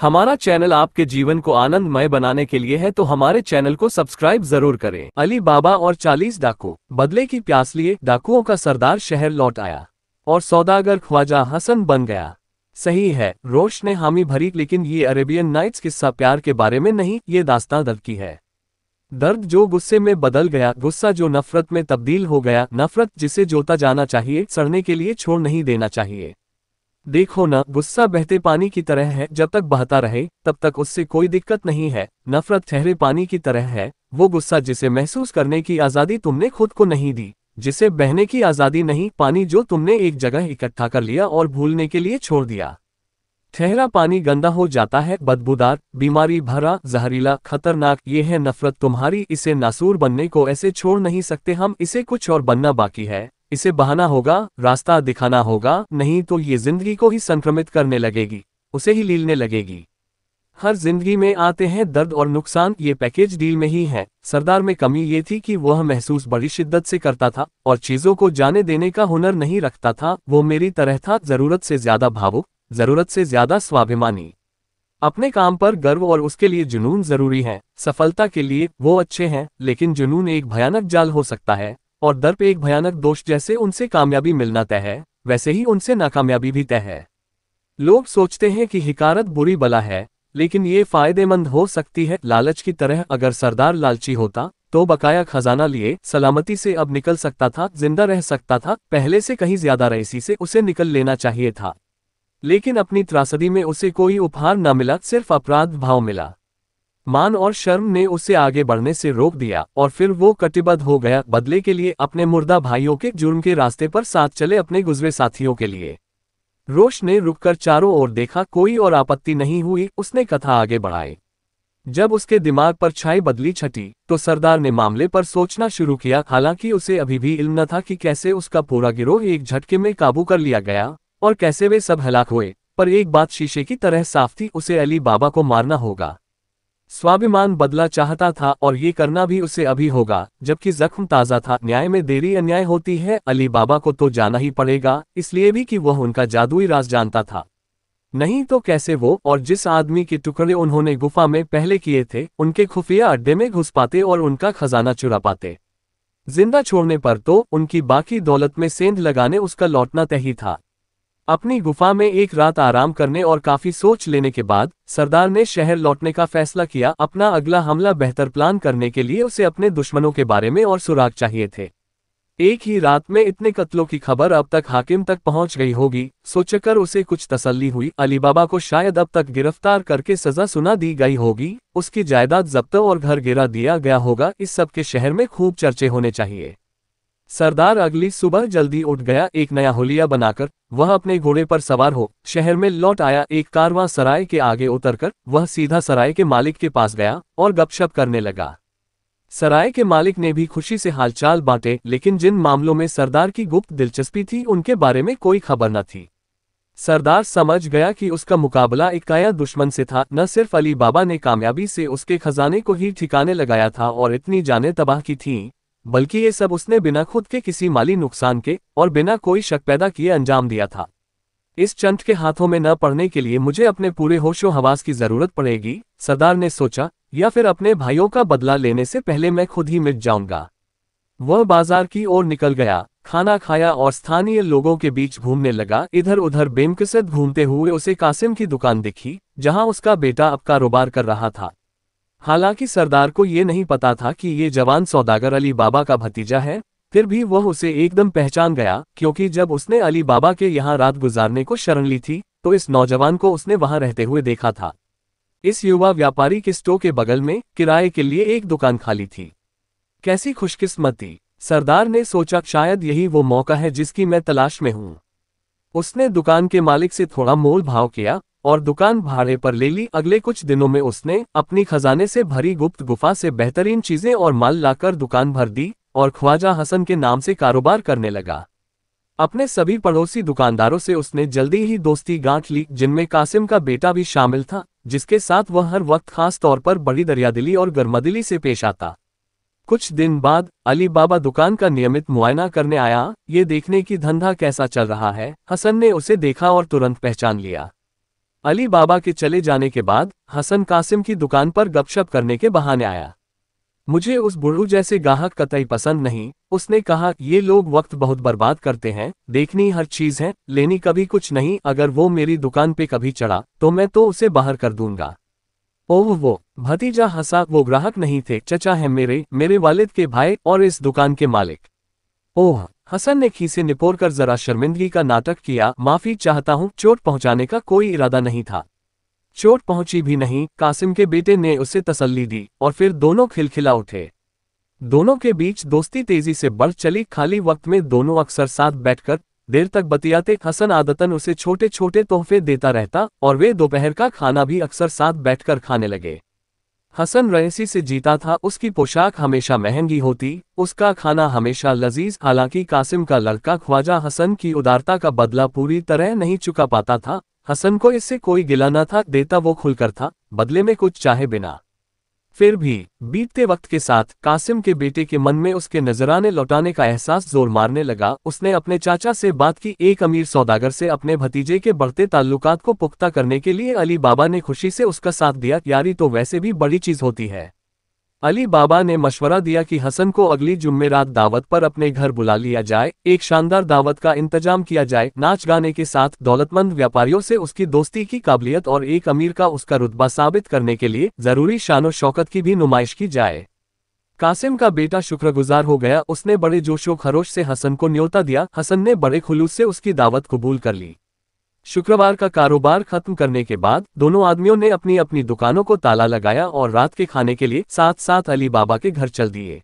हमारा चैनल आपके जीवन को आनंदमय बनाने के लिए है तो हमारे चैनल को सब्सक्राइब जरूर करें अली बाबा और चालीस डाकू बदले की प्यास लिए डाकुओं का सरदार शहर लौट आया और सौदागर ख्वाजा हसन बन गया सही है रोश ने हामी भरी लेकिन ये अरेबियन नाइट्स किस्सा प्यार के बारे में नहीं ये दास्ता दर्द की है दर्द जो गुस्से में बदल गया गुस्सा जो नफरत में तब्दील हो गया नफरत जिसे जोता जाना चाहिए सड़ने के लिए छोड़ नहीं देना चाहिए देखो ना गुस्सा बहते पानी की तरह है जब तक बहता रहे तब तक उससे कोई दिक्कत नहीं है नफरत ठहरे पानी की तरह है वो गुस्सा जिसे महसूस करने की आज़ादी तुमने खुद को नहीं दी जिसे बहने की आज़ादी नहीं पानी जो तुमने एक जगह इकट्ठा कर लिया और भूलने के लिए छोड़ दिया ठहरा पानी गंदा हो जाता है बदबूदार बीमारी भरा जहरीला खतरनाक ये है नफरत तुम्हारी इसे नासूर बनने को ऐसे छोड़ नहीं सकते हम इसे कुछ और बनना बाकी है इसे बहाना होगा रास्ता दिखाना होगा नहीं तो ये जिंदगी को ही संक्रमित करने लगेगी उसे ही लीलने लगेगी हर जिंदगी में आते हैं दर्द और नुकसान ये पैकेज डील में ही है सरदार में कमी ये थी कि वह महसूस बड़ी शिद्दत से करता था और चीजों को जाने देने का हुनर नहीं रखता था वो मेरी तरह था जरूरत से ज्यादा भावुक जरूरत से ज्यादा स्वाभिमानी अपने काम पर गर्व और उसके लिए जुनून जरूरी है सफलता के लिए वो अच्छे हैं लेकिन जुनून एक भयानक जाल हो सकता है और दर्प एक भयानक दोष जैसे उनसे कामयाबी मिलना तय है वैसे ही उनसे नाकामयाबी भी तय है लोग सोचते हैं कि हिकारत बुरी बला है लेकिन ये फायदेमंद हो सकती है लालच की तरह अगर सरदार लालची होता तो बकाया खजाना लिए सलामती से अब निकल सकता था जिंदा रह सकता था पहले से कहीं ज्यादा रईसी से उसे निकल लेना चाहिए था लेकिन अपनी त्रासदी में उसे कोई उपहार न मिला सिर्फ अपराध भाव मिला मान और शर्म ने उसे आगे बढ़ने से रोक दिया और फिर वो कटिबद्ध हो गया बदले के लिए अपने मुर्दा भाइयों के जुर्म के रास्ते पर साथ चले अपने गुजरे साथियों के लिए रोश ने रुककर चारों ओर देखा कोई और आपत्ति नहीं हुई उसने कथा आगे बढ़ाई जब उसके दिमाग पर छाई बदली छटी तो सरदार ने मामले पर सोचना शुरू किया हालांकि उसे अभी भी इल्म न था कि कैसे उसका पूरा गिरोह एक झटके में काबू कर लिया गया और कैसे वे सब हलाक हुए पर एक बात शीशे की तरह साफ थी उसे अली बाबा को मारना होगा स्वाभिमान बदला चाहता था और ये करना भी उसे अभी होगा जबकि जख्म ताज़ा था न्याय में देरी अन्याय होती है अली बाबा को तो जाना ही पड़ेगा इसलिए भी कि वह उनका जादुई राज जानता था नहीं तो कैसे वो और जिस आदमी के टुकड़े उन्होंने गुफा में पहले किए थे उनके खुफिया अड्डे में घुस पाते और उनका खजाना चुरा पाते जिंदा छोड़ने पर तो उनकी बाकी दौलत में सेंध लगाने उसका लौटना तय ही था अपनी गुफा में एक रात आराम करने और काफी सोच लेने के बाद सरदार ने शहर लौटने का फैसला किया अपना अगला हमला बेहतर प्लान करने के लिए उसे अपने दुश्मनों के बारे में और सुराग चाहिए थे एक ही रात में इतने कत्लों की खबर अब तक हाकिम तक पहुंच गई होगी सोचकर उसे कुछ तसल्ली हुई अलीबाबा को शायद अब तक गिरफ्तार करके सजा सुना दी गई होगी उसकी जायदाद जब्त और घर गिरा दिया गया होगा इस सबके शहर में खूब चर्चे होने चाहिए सरदार अगली सुबह जल्दी उठ गया एक नया होलिया बनाकर वह अपने घोड़े पर सवार हो शहर में लौट आया एक कारवां सराय के आगे उतरकर वह सीधा सराय के मालिक के पास गया और गपशप करने लगा सराय के मालिक ने भी खुशी से हालचाल बांटे लेकिन जिन मामलों में सरदार की गुप्त दिलचस्पी थी उनके बारे में कोई खबर न थी सरदार समझ गया कि उसका मुकाबला इकाया दुश्मन से था न सिर्फ अली बाबा ने कामयाबी से उसके खजाने को ही ठिकाने लगाया था और इतनी जानें तबाह की थीं बल्कि ये सब उसने बिना खुद के किसी माली नुकसान के और बिना कोई शक पैदा किए अंजाम दिया था इस चंट के हाथों में न पड़ने के लिए मुझे अपने पूरे होशो हवास की जरूरत पड़ेगी सरदार ने सोचा या फिर अपने भाइयों का बदला लेने से पहले मैं खुद ही मिट जाऊंगा वह बाजार की ओर निकल गया खाना खाया और स्थानीय लोगों के बीच घूमने लगा इधर उधर बेमकसद घूमते हुए उसे कासिम की दुकान दिखी जहां उसका बेटा अब कारोबार कर रहा था हालांकि सरदार को ये नहीं पता था कि ये जवान सौदागर अली बाबा का भतीजा है फिर भी वह उसे एकदम पहचान गया क्योंकि जब उसने अली बाबा के यहाँ रात गुजारने को शरण ली थी तो इस नौजवान को उसने वहां रहते हुए देखा था इस युवा व्यापारी के स्टो के बगल में किराए के लिए एक दुकान खाली थी कैसी खुशकिस्मती सरदार ने सोचा शायद यही वो मौका है जिसकी मैं तलाश में हूं उसने दुकान के मालिक से थोड़ा मोल भाव किया और दुकान भाड़े पर ले ली अगले कुछ दिनों में उसने अपनी खजाने से भरी गुप्त गुफा से बेहतरीन चीजें और माल लाकर दुकान भर दी और ख्वाजा हसन के नाम से कारोबार करने लगा अपने सभी पड़ोसी दुकानदारों से उसने जल्दी ही दोस्ती गांठ ली जिनमें कासिम का बेटा भी शामिल था जिसके साथ वह हर वक्त खास तौर पर बड़ी दरियादिली और गर्मदिली से पेश आता कुछ दिन बाद अली बाबा दुकान का नियमित मुआयना करने आया ये देखने की धंधा कैसा चल रहा है हसन ने उसे देखा और तुरंत पहचान लिया अली बाबा के चले जाने के बाद हसन कासिम की दुकान पर गपशप करने के बहाने आया मुझे उस बुढ़ू जैसे गाहक कतई पसंद नहीं उसने कहा ये लोग वक्त बहुत बर्बाद करते हैं देखनी हर चीज है लेनी कभी कुछ नहीं अगर वो मेरी दुकान पे कभी चढ़ा तो मैं तो उसे बाहर कर दूंगा ओह वो भतीजा हंसा वो ग्राहक नहीं थे चचा है मेरे मेरे वालिद के भाई और इस दुकान के मालिक ओह हसन ने खीसे कर जरा शर्मिंदगी का नाटक किया माफी चाहता हूँ चोट पहुंचाने का कोई इरादा नहीं था चोट पहुंची भी नहीं कासिम के बेटे ने उसे तसल्ली दी और फिर दोनों खिलखिला उठे दोनों के बीच दोस्ती तेजी से बढ़ चली खाली वक्त में दोनों अक्सर साथ बैठकर देर तक बतियाते हसन आदतन उसे छोटे छोटे तोहफे देता रहता और वे दोपहर का खाना भी अक्सर साथ बैठकर खाने लगे हसन रईसी से जीता था उसकी पोशाक हमेशा महंगी होती उसका खाना हमेशा लजीज हालांकि कासिम का लड़का ख्वाजा हसन की उदारता का बदला पूरी तरह नहीं चुका पाता था हसन को इससे कोई गिला न था देता वो खुलकर था बदले में कुछ चाहे बिना फिर भी बीतते वक्त के साथ कासिम के बेटे के मन में उसके नजराने लौटाने का एहसास जोर मारने लगा उसने अपने चाचा से बात की एक अमीर सौदागर से अपने भतीजे के बढ़ते ताल्लुकात को पुख्ता करने के लिए अली बाबा ने खुशी से उसका साथ दिया यारी तो वैसे भी बड़ी चीज होती है अली बाबा ने मशवरा दिया कि हसन को अगली जुम्मेरात दावत पर अपने घर बुला लिया जाए एक शानदार दावत का इंतजाम किया जाए नाच गाने के साथ दौलतमंद व्यापारियों से उसकी दोस्ती की काबिलियत और एक अमीर का उसका रुतबा साबित करने के लिए जरूरी शानो शौकत की भी नुमाइश की जाए कासिम का बेटा शुक्रगुजार हो गया उसने बड़े जोशो खरोश से हसन को न्योता दिया हसन ने बड़े खुलूस से उसकी दावत कबूल कर ली शुक्रवार का कारोबार खत्म करने के बाद दोनों आदमियों ने अपनी अपनी दुकानों को ताला लगाया और रात के खाने के लिए साथ साथ अली बाबा के घर चल दिए